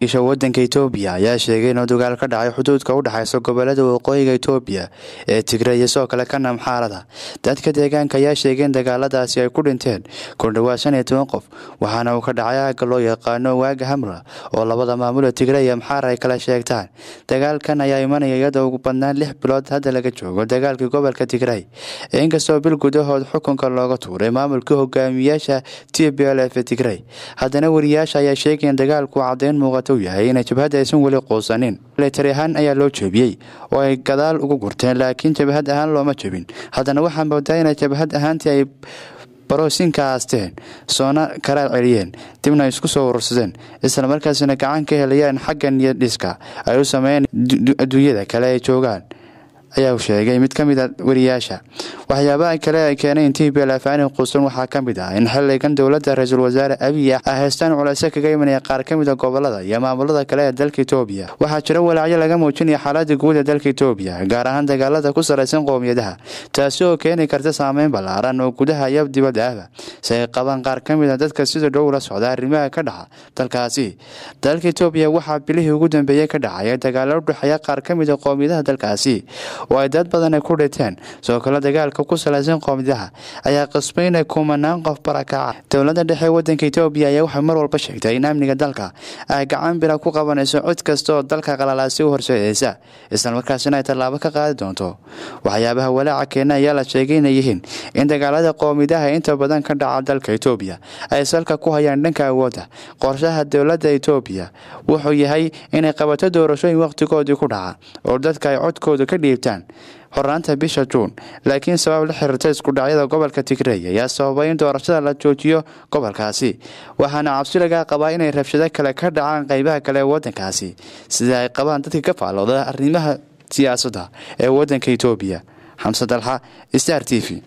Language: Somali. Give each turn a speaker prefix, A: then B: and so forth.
A: heshiisha wadanka itoobiya ayaa sheegay inuu dagaal ka dhacay xuduudka u dhexaysa gobolada waqooyiga itoobiya ee tigray iyo sidoo kale kanam xaalada dadka deegaanka ayaa sheegay in dagaaladaasi ay ku dhinteen kun shan iyo toban qof waxaana uu ka dhacay aagga loo yaqaano waaga hamra oo labada maamula tigray iyo maxaar ay kala sheegtaan dagaalkan ayaa imanaya iyadoo ugu badnaan lix bilood hadda laga joogo dagaalkii gobolka tigray inkastoo bil gudahood xukunka looga tuuray maamulkii hogaamiyaasha t b l f ee tigray haddana wariyaasha ayaa sheegaya in dagaalku cadayn muuqato u yahay inay jabhadda aysan weli quusanin tari ahaan ayaa loo jeebiyey oo ay gadaal ugu gurteen laakiin jabhad ahaan looma jebin haddana waxaa moodaa inay jabhad ahaantii ay baroosinka haasteen soona karaar celiyeen dibna isku soo urursadeen islamarkaasina gacan ka helayaan xagga niyad dhiska ay u sameeyeen adduunyada kale ay joogaan ayaa sheegay mid ka mid a ah wariyaasha waxyaabaha kale ee keenay in t b l afaan waxaa ka mid ah in xiligan dowladda ra-iisul wasaare abiy ah haystaan culayse kaga imanaya qaar ka mida ah gobolada iyo maamulada kale ee dalka etoobiya waxaa jira walaacyo laga muujinaya xaaladda guud ee dalka etoobiya gaar ahaan dagaalada ku saraysan qowmiyadaha taasi oo keeni karta saameyn ballaaran oo gudaha iyo dibadda ahba si ay qabaan qaar ka mid a ah dadka sida dhow la socda arrimaha ka dhaca dalkaasi dalka etoobiya waxaa bilihii ugu dambeeyey ka dhacaya dagaalo udhexeeya qaar ka mid a ah qowmiyadaha dalkaasi oo dad badan ay ku dhinteen sidoo kale dagaalka shacabka ku saleysan qoomidaha ayaa qasbay inay kumanaan qof barakaaca dowladda dhexe wadanka etoobiya ayaa waxay mar walba sheegtay in amniga dalka ay gacan bira ku qabanayso cid kasta oo dalka qalalaasi u horseedeysa islamarkaasina ay tallaabo ka qaadi doonto waxyaabaha walaaca keena ayaa la sheegay inay yihiin in dagaalada qoomidaha inta badan ka dhaca dalka etoobiya ay salka ku hayaan dhanka awoodda qorshaha dowladda etoobiya wuxuu yahay inay qabato doorashooyin wakhtigoodii ku dhaca oo dadka ay codkooda ka dhiibtaan horaanta bisha juun laakiin sabab la xiriirta iskudhacyada gobolka tigray ayaa sababay in doorashada la joojiyo gobolkaasi waxaana cabsi laga qabaa inay rabshado kale ka dhacaan qaybaha kale ee waddankaasi sida ay qabaan dadka ka faallooda arrimaha siyaasadda ee waddanka etoobiya xamse dalxa star t v